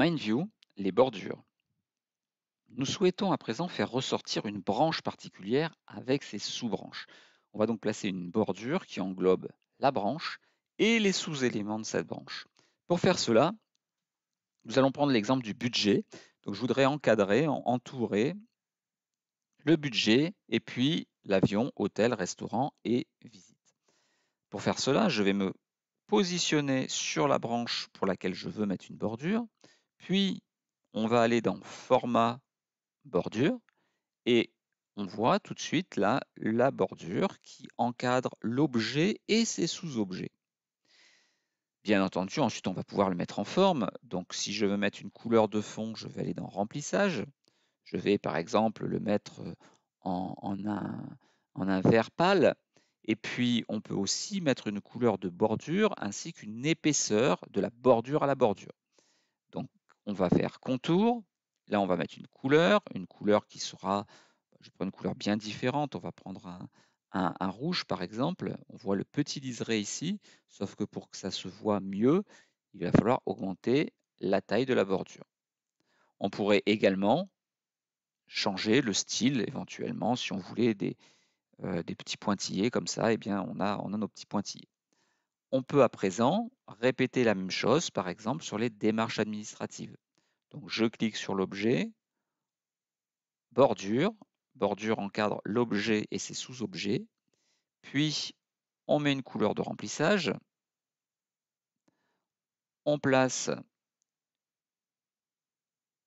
MindView, les bordures. Nous souhaitons à présent faire ressortir une branche particulière avec ses sous-branches. On va donc placer une bordure qui englobe la branche et les sous-éléments de cette branche. Pour faire cela, nous allons prendre l'exemple du budget. Donc je voudrais encadrer, entourer le budget et puis l'avion, hôtel, restaurant et visite. Pour faire cela, je vais me positionner sur la branche pour laquelle je veux mettre une bordure. Puis, on va aller dans format bordure et on voit tout de suite là la bordure qui encadre l'objet et ses sous-objets. Bien entendu, ensuite on va pouvoir le mettre en forme. Donc si je veux mettre une couleur de fond, je vais aller dans remplissage. Je vais par exemple le mettre euh, en, un, en un vert pâle. Et puis on peut aussi mettre une couleur de bordure ainsi qu'une épaisseur de la bordure à la bordure on va faire contour. Là, on va mettre une couleur, une couleur qui sera, bah, je prends une couleur bien différente. On va prendre un, rouge, par exemple. On voit le petit liseré ici, sauf que pour que ça se voit mieux, il va falloir augmenter la taille de la bordure. On pourrait également changer le style éventuellement si on voulait des, euh, petits pointillés comme ça, et eh bien on a, on a nos petits pointillés. On peut à présent répéter la même chose, par exemple, sur les démarches administratives. Donc je clique sur l'objet, bordure, bordure encadre l'objet et ses sous-objets, puis on met une couleur de remplissage, on place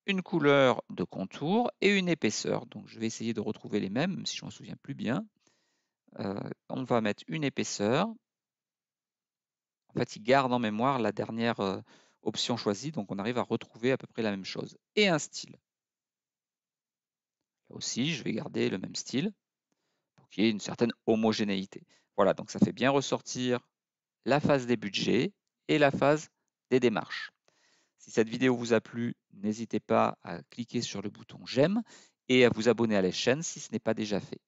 une couleur de contour et une épaisseur. Donc je vais essayer de retrouver les mêmes, si je m'en souviens plus bien. Euh, on va mettre une épaisseur. En fait, il garde en mémoire la dernière, euh, option choisie, donc on arrive à retrouver à peu près la même chose. Et un style. Là aussi, je vais garder le même style pour qu'il y ait une certaine homogénéité. Voilà, donc ça fait bien ressortir la phase des budgets et la phase des démarches. Si cette vidéo vous a plu, n'hésitez pas à cliquer sur le bouton j'aime et à vous abonner à la chaîne si ce n'est pas déjà fait.